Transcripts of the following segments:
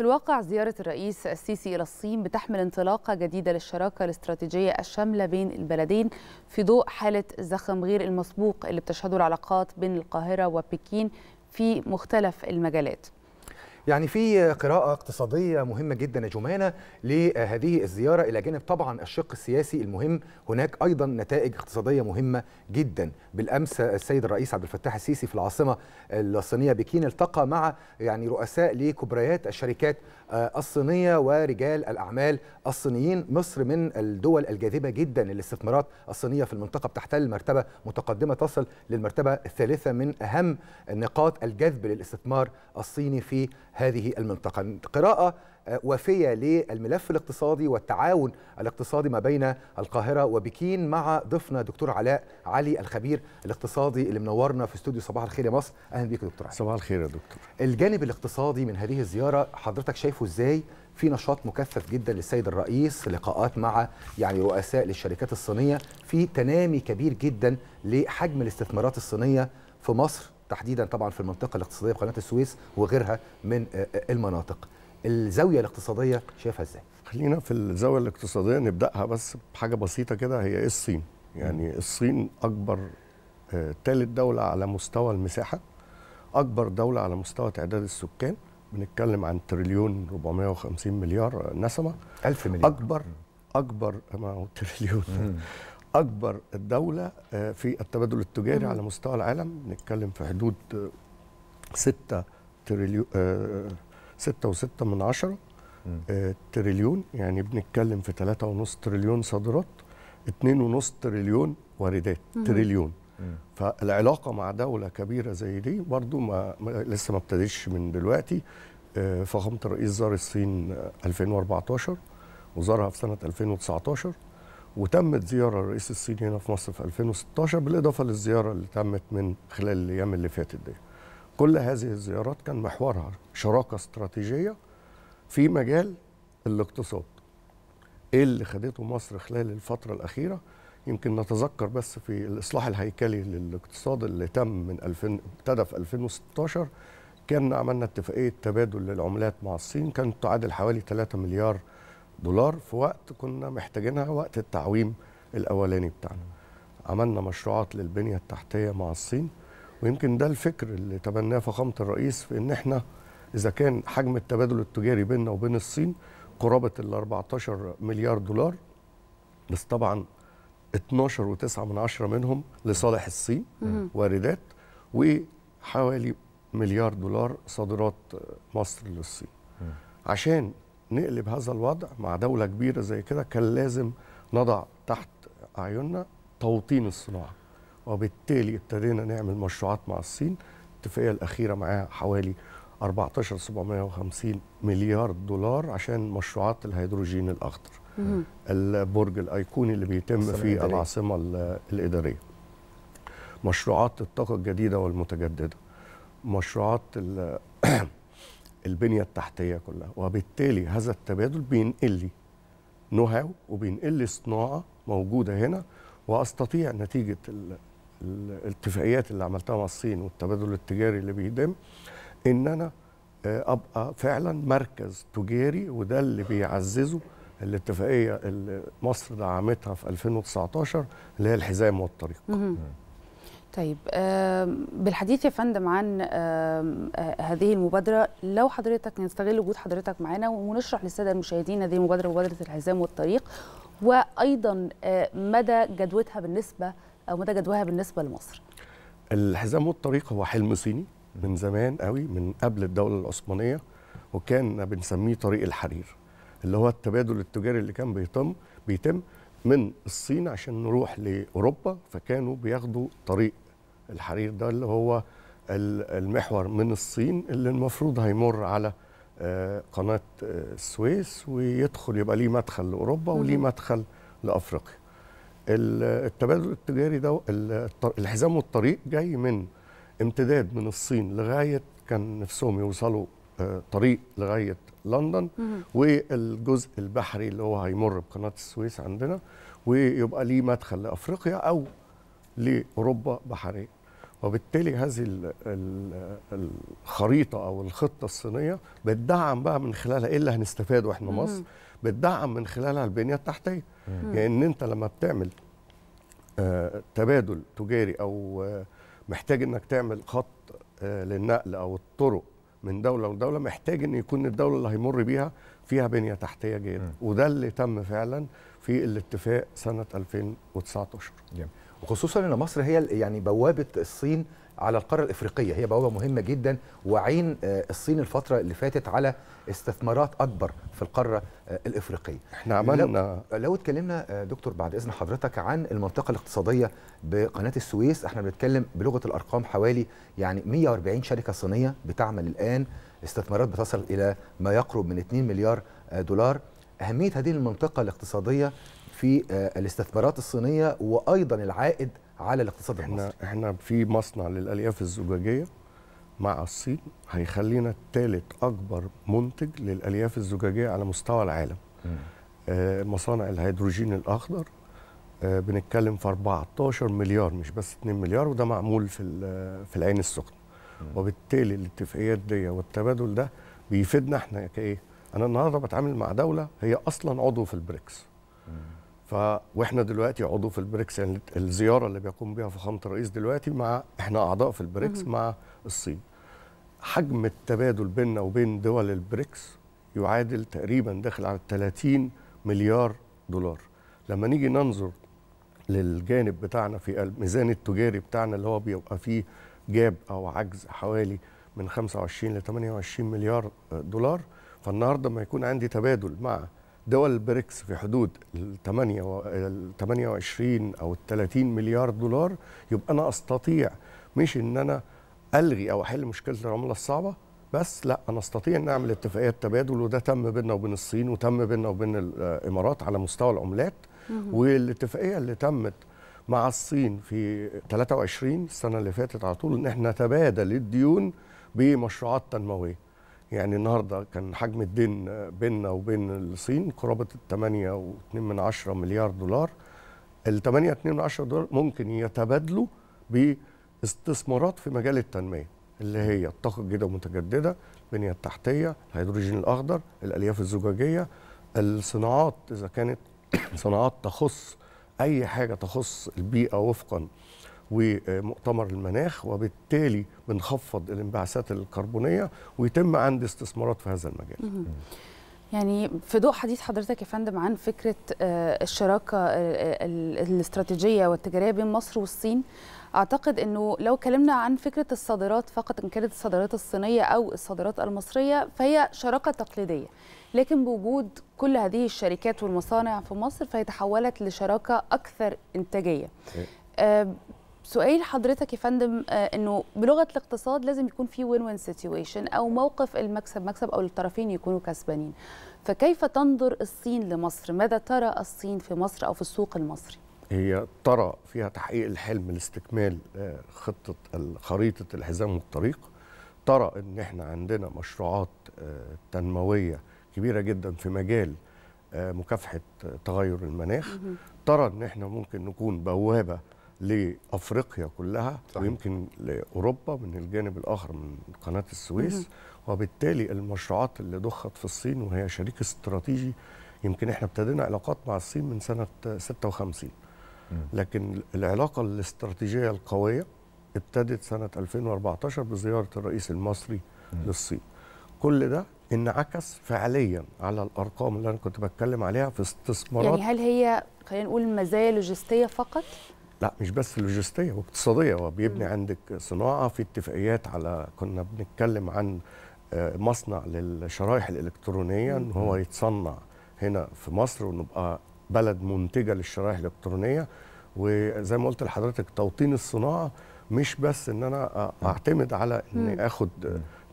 في الواقع زيارة الرئيس السيسي إلى الصين بتحمل انطلاقة جديدة للشراكة الاستراتيجية الشاملة بين البلدين في ضوء حالة زخم غير المسبوق اللي بتشهده العلاقات بين القاهرة وبكين في مختلف المجالات يعني في قراءة اقتصادية مهمة جدا يا جمانة لهذه الزيارة إلى جانب طبعا الشق السياسي المهم هناك أيضا نتائج اقتصادية مهمة جدا بالأمس السيد الرئيس عبد الفتاح السيسي في العاصمة الصينية بكين التقى مع يعني رؤساء لكبريات الشركات الصينية ورجال الأعمال الصينيين مصر من الدول الجاذبة جدا للاستثمارات الصينية في المنطقة بتحتل مرتبة متقدمة تصل للمرتبة الثالثة من أهم نقاط الجذب للاستثمار الصيني في هذه المنطقة قراءة آه، وافية للملف الاقتصادي والتعاون الاقتصادي ما بين القاهرة وبكين مع ضيفنا دكتور علاء علي الخبير الاقتصادي اللي منورنا في استوديو صباح الخير يا مصر أهلا بيك دكتور علي صباح الخير يا دكتور الجانب الاقتصادي من هذه الزيارة حضرتك شايفه إزاي في نشاط مكثف جدا للسيد الرئيس لقاءات مع يعني رؤساء للشركات الصينية في تنامي كبير جدا لحجم الاستثمارات الصينية في مصر تحديدا طبعا في المنطقه الاقتصاديه بقناه السويس وغيرها من آه، آه، المناطق الزاويه الاقتصاديه شايفها ازاي خلينا في الزاويه الاقتصاديه نبداها بس بحاجه بسيطه كده هي ايه الصين يعني الصين اكبر ثالث آه، دوله على مستوى المساحه اكبر دوله على مستوى تعداد السكان بنتكلم عن تريليون 450 مليار نسمه 1000 مليار اكبر اكبر ما هو تريليون اكبر الدوله آه، في التبادل التجاري على مستوى العالم نتكلم في حدود 6 تريليون 6 و6 من عشرة آه، تريليون يعني بنتكلم في 3.5 تريليون صادرات 2.5 تريليون واردات تريليون فالعلاقه مع دوله كبيره زي دي برضو ما لسه ما ابتدتش من دلوقتي آه، فخامه الرئيس زار الصين 2014 وزارها في سنه 2019 وتمت زياره الرئيس الصيني هنا في مصر في 2016 بالاضافه للزياره اللي تمت من خلال الايام اللي فاتت دي. كل هذه الزيارات كان محورها شراكه استراتيجيه في مجال الاقتصاد. ايه اللي خدته مصر خلال الفتره الاخيره؟ يمكن نتذكر بس في الاصلاح الهيكلي للاقتصاد اللي تم من 2000 ابتدى في 2016 كان عملنا اتفاقيه تبادل للعملات مع الصين كانت تعادل حوالي 3 مليار دولار في وقت كنا محتاجينها وقت التعويم الاولاني بتاعنا عملنا مشروعات للبنيه التحتيه مع الصين ويمكن ده الفكر اللي تبناه فخامه الرئيس في ان احنا اذا كان حجم التبادل التجاري بيننا وبين الصين قرابه ال 14 مليار دولار بس طبعا 12 و9 من عشرة منهم لصالح الصين واردات وحوالي مليار دولار صادرات مصر للصين عشان نقلب هذا الوضع مع دولة كبيرة زي كده كان لازم نضع تحت أعيننا توطين الصناعة وبالتالي ابتدينا نعمل مشروعات مع الصين الاتفاقية الأخيرة معاها حوالي 14750 مليار دولار عشان مشروعات الهيدروجين الأخضر البرج الأيقوني اللي بيتم في العاصمة الإدارية مشروعات الطاقة الجديدة والمتجددة مشروعات البنيه التحتيه كلها وبالتالي هذا التبادل بينقل لي نو هاو وبينقل لي صناعه موجوده هنا واستطيع نتيجه الاتفاقيات اللي عملتها مع الصين والتبادل التجاري اللي بيتم ان انا آه، ابقى فعلا مركز تجاري وده اللي بيعززه الاتفاقيه اللي مصر دعمتها في 2019 اللي هي الحزام والطريق طيب بالحديث يا فندم عن آه، هذه المبادرة لو حضرتك نستغل وجود حضرتك معنا ونشرح للسادة المشاهدين هذه المبادرة مبادرة الحزام والطريق وأيضا آه، مدى جدوتها بالنسبة أو مدى جدواها بالنسبة لمصر الحزام والطريق هو حلم صيني من زمان قوي من قبل الدولة العثمانية وكان بنسميه طريق الحرير اللي هو التبادل التجاري اللي كان بيتم بيتم من الصين عشان نروح لاوروبا فكانوا بياخدوا طريق الحرير ده اللي هو المحور من الصين اللي المفروض هيمر على آه، قناة آه، السويس ويدخل يبقى ليه مدخل لأوروبا وليه مدخل لأفريقيا التبادل التجاري ده الحزام والطريق جاي من امتداد من الصين لغاية كان نفسهم يوصلوا آه، طريق لغاية لندن والجزء البحري اللي هو هيمر بقناة السويس عندنا ويبقى ليه مدخل لأفريقيا أو لأوروبا بحرية وبالتالي هذه الخريطه او الخطه الصينيه بتدعم بقى من خلالها ايه اللي هنستفاده احنا مصر بتدعم من خلالها البنيه التحتيه يعني ان انت لما بتعمل آه، تبادل تجاري او آه، محتاج انك تعمل خط آه، للنقل او الطرق من دوله لدوله محتاج ان يكون الدوله اللي هيمر بيها فيها بنيه تحتيه جيده وده اللي تم فعلا في الاتفاق سنه 2019 جميل. وخصوصا ان مصر هي يعني بوابه الصين على القاره الافريقيه هي بوابه مهمه جدا وعين آه، الصين الفتره اللي فاتت على استثمارات اكبر في القاره آه، الافريقيه احنا عملنا لو, لو اتكلمنا آه، دكتور بعد اذن حضرتك عن المنطقه الاقتصاديه بقناه السويس احنا بنتكلم بلغه الارقام حوالي يعني 140 شركه صينيه بتعمل الان استثمارات بتصل الى ما يقرب من 2 مليار دولار اهميه هذه المنطقه الاقتصاديه في آه، الاستثمارات الصينيه وايضا العائد على الاقتصاد احنا المصري احنا في مصنع للالياف الزجاجيه مع الصين هيخلينا الثالث اكبر منتج للالياف الزجاجيه على مستوى العالم آه مصانع الهيدروجين الاخضر آه بنتكلم في 14 مليار مش بس 2 مليار وده معمول في في العين السخنه وبالتالي الاتفاقيات دي والتبادل ده بيفيدنا احنا كايه انا النهارده بتعامل مع دوله هي اصلا عضو في البريكس ف واحنا دلوقتي عضو في البريكس يعني الزياره اللي بيقوم بها فخامه الرئيس دلوقتي مع احنا اعضاء في البريكس مع الصين حجم التبادل بيننا وبين دول البريكس يعادل تقريبا داخل على 30 مليار دولار لما نيجي ننظر للجانب بتاعنا في الميزان التجاري بتاعنا اللي هو بيبقى فيه جاب او عجز حوالي من 25 ل 28 مليار دولار فالنهارده ما يكون عندي تبادل مع دول البريكس في حدود ال 28 او ال 30 مليار دولار يبقى انا استطيع مش ان انا الغي او احل مشكله العمله الصعبه بس لا انا استطيع ان اعمل اتفاقيات تبادل وده تم بيننا وبين الصين وتم بيننا وبين الامارات على مستوى العملات والاتفاقيه اللي تمت مع الصين في 23 السنه اللي فاتت على طول ان احنا نتبادل الديون بمشروعات تنمويه يعني النهارده كان حجم الدين بيننا وبين الصين قرابه 8.2 مليار دولار ال 8.2 دولار ممكن يتبادلوا باستثمارات في مجال التنميه اللي هي الطاقه الجديده والمتجدده البنيه التحتيه الهيدروجين الاخضر الالياف الزجاجيه الصناعات اذا كانت صناعات تخص اي حاجه تخص البيئه وفقا ومؤتمر المناخ وبالتالي بنخفض الانبعاثات الكربونيه ويتم عند استثمارات في هذا المجال. يعني في ضوء حديث حضرتك يا فندم عن فكره آه، الشراكه آه، آه، الاستراتيجيه والتجاريه بين مصر والصين اعتقد انه لو اتكلمنا عن فكره الصادرات فقط ان كانت الصادرات الصينيه او الصادرات المصريه فهي شراكه تقليديه لكن بوجود كل هذه الشركات والمصانع في مصر فهي تحولت لشراكه اكثر انتاجيه إيه. سؤال حضرتك يا فندم آه، انه بلغه الاقتصاد لازم يكون في وين وين سيتويشن او موقف المكسب مكسب او الطرفين يكونوا كسبانين فكيف تنظر الصين لمصر ماذا ترى الصين في مصر او في السوق المصري هي ترى فيها تحقيق الحلم لاستكمال آه، خطه خريطه الحزام والطريق ترى ان احنا عندنا مشروعات آه، تنمويه كبيره جدا في مجال مكافحه تغير المناخ ترى ان احنا ممكن نكون بوابه لافريقيا كلها صحيح. ويمكن لاوروبا من الجانب الاخر من قناه السويس وبالتالي المشروعات اللي ضخت في الصين وهي شريك استراتيجي يمكن احنا ابتدينا علاقات مع الصين من سنه 56 لكن العلاقه الاستراتيجيه القويه ابتدت سنه 2014 بزياره الرئيس المصري للصين كل ده انعكس فعليا على الارقام اللي انا كنت بتكلم عليها في يعني استثمارات يعني هل هي خلينا نقول مزايا لوجستيه فقط لا مش بس لوجستيه واقتصاديه هو بيبني عندك صناعه في اتفاقيات على كنا بنتكلم عن آه، مصنع للشرائح الالكترونيه ان هو يتصنع هنا في مصر ونبقى بلد منتجه للشرائح الالكترونيه وزي ما قلت لحضرتك توطين الصناعه مش بس ان انا اعتمد على اني اخد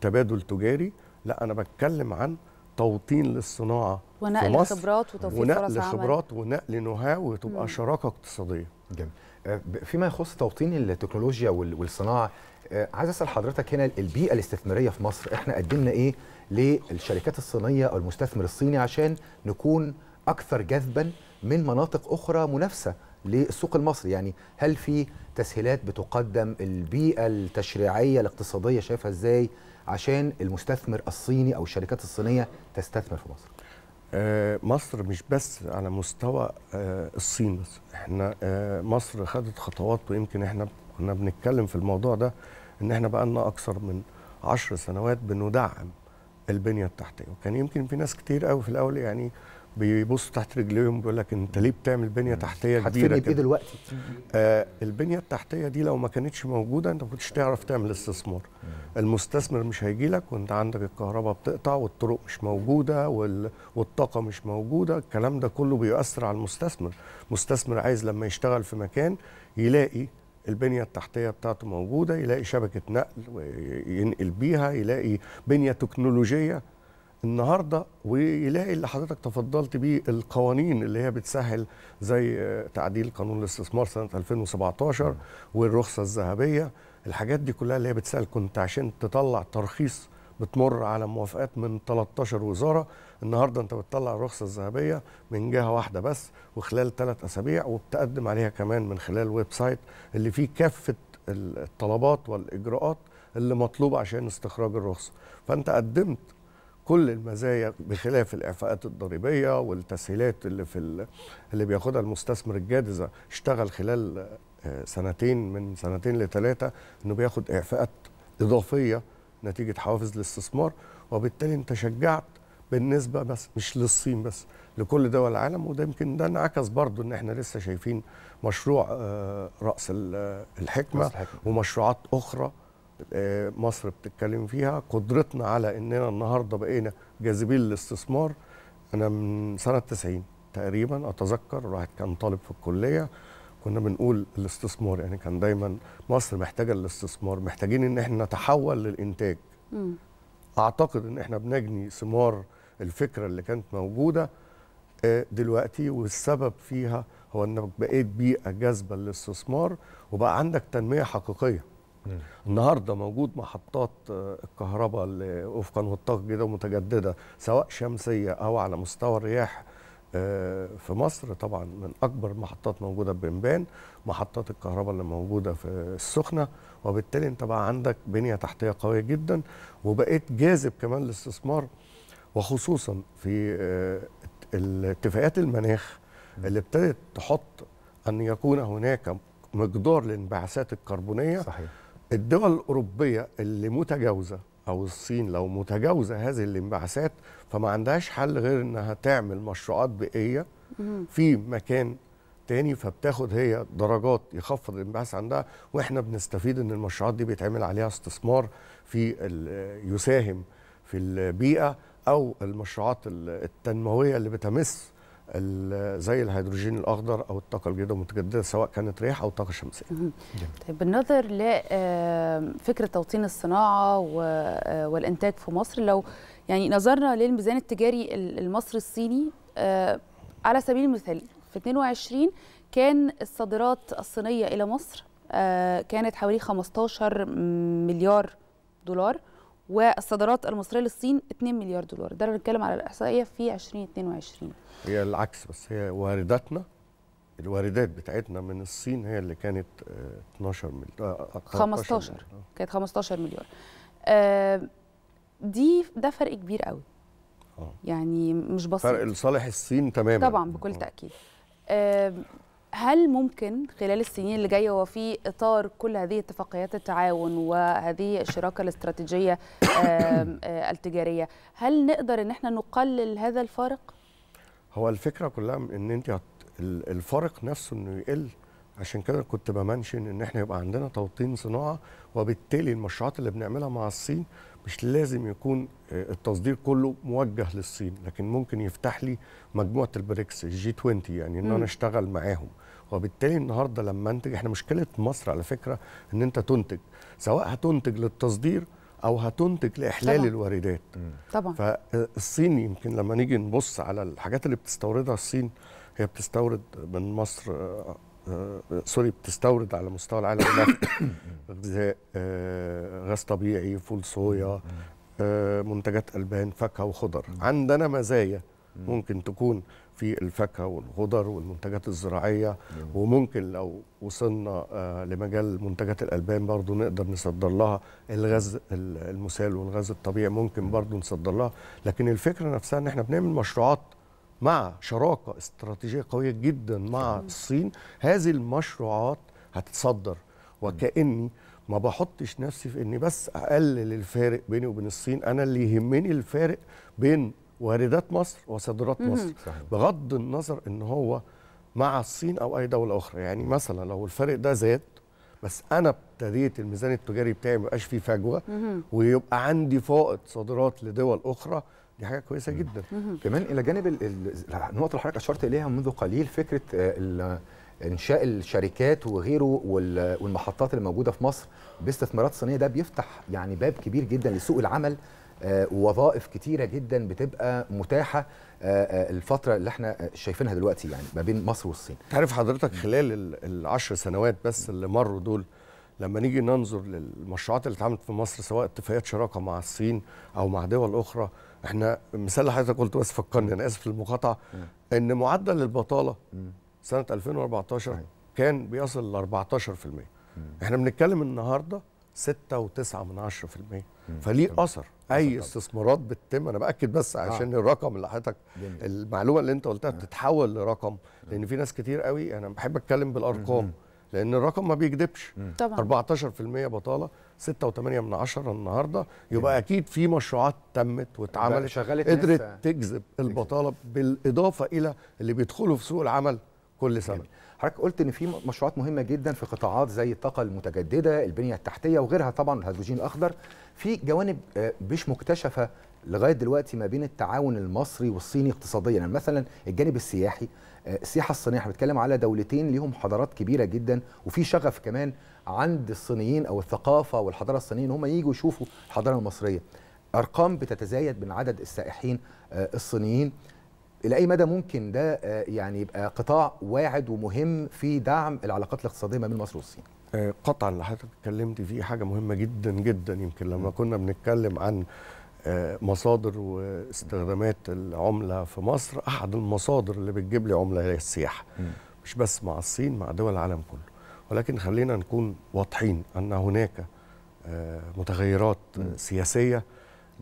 تبادل تجاري لا انا بتكلم عن توطين للصناعه ونقل خبرات وتوفير ونقل فرص ونقل خبرات ونقل نهاو وتبقى مم. شراكه اقتصاديه جميل آه، فيما يخص توطين التكنولوجيا والصناعه آه، عايز اسال حضرتك هنا البيئه الاستثماريه في مصر احنا قدمنا ايه للشركات الصينيه او المستثمر الصيني عشان نكون اكثر جذبا من مناطق اخرى منافسه للسوق المصري يعني هل في تسهيلات بتقدم البيئه التشريعيه الاقتصاديه شايفها ازاي عشان المستثمر الصيني او الشركات الصينيه تستثمر في مصر آه، مصر مش بس على مستوى آه، الصين بس احنا آه، مصر خدت خطوات ويمكن احنا كنا بنتكلم في الموضوع ده ان احنا بقى لنا اكثر من عشر سنوات بندعم البنيه التحتيه وكان يمكن في ناس كتير قوي في الاول يعني بيبص تحت رجليهم بيقول لك انت ليه بتعمل بنيه تحتيه كبيره كده؟ بايه دلوقتي؟ آه البنيه التحتيه دي لو ما كانتش موجوده انت ما كنتش تعرف تعمل استثمار. المستثمر مش هيجي لك وانت عندك الكهرباء بتقطع والطرق مش موجوده وال... والطاقه مش موجوده، الكلام ده كله بيؤثر على المستثمر. مستثمر عايز لما يشتغل في مكان يلاقي البنيه التحتيه بتاعته موجوده، يلاقي شبكه نقل ينقل بيها، يلاقي بنيه تكنولوجيه النهارده ويلاقي اللي حضرتك تفضلت بيه القوانين اللي هي بتسهل زي تعديل قانون الاستثمار سنه 2017 والرخصه الذهبيه الحاجات دي كلها اللي هي بتسهل كنت عشان تطلع ترخيص بتمر على موافقات من 13 وزاره النهارده انت بتطلع الرخصه الذهبيه من جهه واحده بس وخلال ثلاث اسابيع وبتقدم عليها كمان من خلال ويب سايت اللي فيه كافه الطلبات والاجراءات اللي مطلوبه عشان استخراج الرخصه فانت قدمت كل المزايا بخلاف الاعفاءات الضريبيه والتسهيلات اللي في اللي بياخدها المستثمر الجاد اذا اشتغل خلال آه، سنتين من سنتين لثلاثه انه بياخد اعفاءات اضافيه نتيجه حوافز الاستثمار وبالتالي انت شجعت بالنسبه بس مش للصين بس لكل دول العالم وده يمكن ده انعكس برضه ان احنا لسه شايفين مشروع آه، راس الحكمه ومشروعات اخرى آه، مصر بتتكلم فيها قدرتنا على اننا النهارده بقينا جاذبين للاستثمار انا من سنه 90 تقريبا اتذكر الواحد كان طالب في الكليه كنا بنقول الاستثمار يعني كان دايما مصر محتاجه الاستثمار محتاجين ان احنا نتحول للانتاج م. اعتقد ان احنا بنجني ثمار الفكره اللي كانت موجوده آه، دلوقتي والسبب فيها هو انك بقيت بيئه جاذبه للاستثمار وبقى عندك تنميه حقيقيه النهارده موجود محطات آه، الكهرباء اللي وفقا وفق كده متجدده سواء شمسيه او على مستوى الرياح آه، في مصر طبعا من اكبر محطات موجوده بنبان محطات الكهرباء اللي موجوده في السخنه وبالتالي انت بقى عندك بنيه تحتيه قويه جدا وبقيت جاذب كمان للاستثمار وخصوصا في آه، الاتفاقيات المناخ اللي ابتدت تحط ان يكون هناك مقدار للانبعاثات الكربونيه صحيح الدول الأوروبية اللي متجاوزة أو الصين لو متجاوزة هذه الانبعاثات فما عندهاش حل غير إنها تعمل مشروعات بيئية في مكان تاني فبتاخد هي درجات يخفض الانبعاث عندها واحنا بنستفيد ان المشروعات دي بيتعمل عليها استثمار في يساهم في البيئه او المشروعات التنمويه اللي بتمس زي الهيدروجين الاخضر او الطاقه الجديده المتجدده سواء كانت رياح او طاقه شمسيه. طيب بالنظر لفكره توطين الصناعه آه، والانتاج في مصر لو يعني نظرنا للميزان التجاري المصري الصيني آه، على سبيل المثال في 22 كان الصادرات الصينيه الى مصر آه، كانت حوالي 15 مليار دولار والصادرات المصريه للصين 2 مليار دولار ده بنتكلم على الاحصائيه في 2022 هي العكس بس هي وارداتنا الواردات بتاعتنا من الصين هي اللي كانت 12 آه، آه، آه، مليار 15 مليار. كانت 15 مليار دي ده فرق كبير قوي يعني مش بسيط فرق لصالح الصين تماما طبعا بكل تاكيد هل ممكن خلال السنين اللي جايه وفي اطار كل هذه اتفاقيات التعاون وهذه الشراكه الاستراتيجيه آه، التجاريه هل نقدر ان احنا نقلل هذا الفارق هو الفكره كلها ان انت الفارق نفسه انه يقل عشان كده كنت بمنشن ان احنا يبقى عندنا توطين صناعه وبالتالي المشروعات اللي بنعملها مع الصين مش لازم يكون آه، التصدير كله موجه للصين لكن ممكن يفتح لي مجموعه البريكس الجي 20 يعني ان انا اشتغل معاهم وبالتالي النهارده لما انتج احنا مشكله مصر على فكره ان انت تنتج سواء هتنتج للتصدير او هتنتج لاحلال طبعًا. الواردات طبعا فالصين آه، يمكن لما نيجي نبص على الحاجات اللي بتستوردها الصين هي بتستورد من مصر آه، آه، سوري بتستورد على مستوى العالم نفط غذاء آه، غاز طبيعي فول صويا آه، منتجات البان فاكهه وخضر عندنا مزايا ممكن تكون في الفاكهه والخضر والمنتجات الزراعيه وممكن لو وصلنا لمجال منتجات الالبان برضو نقدر نصدر لها الغاز المسال والغاز الطبيعي ممكن برضو نصدر لها لكن الفكره نفسها ان احنا بنعمل مشروعات مع شراكه استراتيجيه قويه جدا مع الصين هذه المشروعات هتتصدر وكاني ما بحطش نفسي في اني بس اقلل الفارق بيني وبين الصين انا اللي يهمني الفارق بين واردات مصر وصادرات مصر صحيح. بغض النظر ان هو مع الصين او اي دوله اخرى يعني مثلا لو الفارق ده زاد بس انا ابتديت الميزان التجاري بتاعي ما يبقاش فيه فجوه ويبقى عندي فائض صادرات لدول اخرى دي حاجه كويسه جدا كمان الى جانب النقطه اللي حضرتك اشرت اليها منذ قليل فكره آه، انشاء الشركات وغيره والمحطات اللي موجوده في مصر باستثمارات صينيه ده بيفتح يعني باب كبير جدا لسوق العمل آه، وظائف كتيره جدا بتبقى متاحه آه، الفتره اللي احنا شايفينها دلوقتي يعني ما بين مصر والصين تعرف حضرتك خلال العشر سنوات بس اللي مروا دول لما نيجي ننظر للمشروعات اللي اتعملت في مصر سواء اتفاقيات شراكه مع الصين او مع دول اخرى احنا مثال اللي حضرتك قلت بس فكرني انا اسف للمقاطعه ان معدل البطاله سنه 2014 أيوة. كان بيصل ل 14% احنا بنتكلم النهارده 6.9 من فليه اثر اي استثمارات بتتم انا باكد بس آه. عشان آه. الرقم اللي حضرتك المعلومه اللي انت قلتها بتتحول آه. لرقم لان في ناس كتير قوي انا بحب اتكلم بالارقام لان الرقم ما بيكذبش طبعا 14% بطاله 6.8 من 10 النهارده يبقى مم. اكيد في مشروعات تمت واتعملت قدرت تجذب البطاله بالاضافه الى اللي بيدخلوا في سوق العمل كل سنه جميل. حضرتك قلت ان في مشروعات مهمه جدا في قطاعات زي الطاقه المتجدده البنيه التحتيه وغيرها طبعا الهيدروجين الاخضر في جوانب آه، مش مكتشفه لغايه دلوقتي ما بين التعاون المصري والصيني اقتصاديا يعني مثلا الجانب السياحي السياحه الصينيه احنا بنتكلم على دولتين ليهم حضارات كبيره جدا وفي شغف كمان عند الصينيين او الثقافه والحضاره الصينيه ان هم يجوا يشوفوا الحضاره المصريه ارقام بتتزايد من عدد السائحين آه، الصينيين الى اي مدى ممكن ده آه، يعني يبقى قطاع واعد ومهم في دعم العلاقات الاقتصاديه ما بين مصر والصين آه، قطعا اللي حضرتك اتكلمت فيه حاجه مهمه جدا جدا يمكن لما كنا بنتكلم عن مصادر واستخدامات العمله في مصر احد المصادر اللي بتجيب لي عمله هي السياحه مش بس مع الصين مع دول العالم كله ولكن خلينا نكون واضحين ان هناك آه، متغيرات سياسيه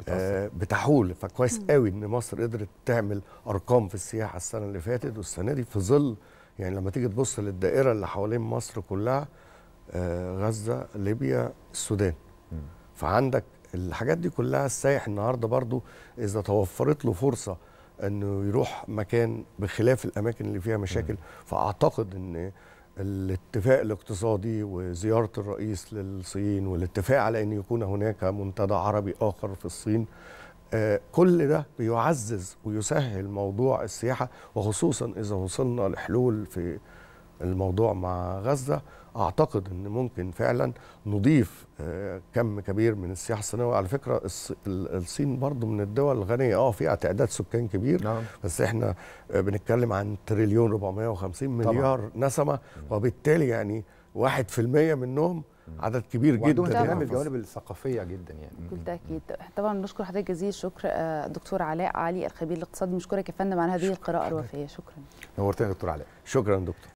آه، بتحول فكويس قوي ان مصر قدرت تعمل ارقام في السياحه السنه اللي فاتت والسنه دي في ظل يعني لما تيجي تبص للدائره اللي حوالين مصر كلها آه، غزه ليبيا السودان فعندك الحاجات دي كلها السايح النهارده برضو اذا توفرت له فرصه انه يروح مكان بخلاف الاماكن اللي فيها مشاكل فاعتقد ان الاتفاق الاقتصادي وزياره الرئيس للصين والاتفاق على ان يكون هناك منتدى عربي اخر في الصين آه، كل ده بيعزز ويسهل موضوع السياحه وخصوصا اذا وصلنا لحلول في الموضوع مع غزه اعتقد ان ممكن فعلا نضيف آه، كم كبير من السياحه الصينيه على فكره الصين برضو من الدول الغنيه اه فيها تعداد سكان كبير نعم. بس احنا آه، بنتكلم عن تريليون 450 مليار طبعا. نسمه وبالتالي يعني 1% منهم عدد كبير جدا يعني من الجوانب الثقافيه جدا يعني تاكيد طبعا بنشكر حضرتك جزيل الشكر آه، دكتور علاء علي الخبير الاقتصادي مشكورك يا فندم على هذه القراءه الوافيه شكرا نورتنا يا دكتور علاء شكرا دكتور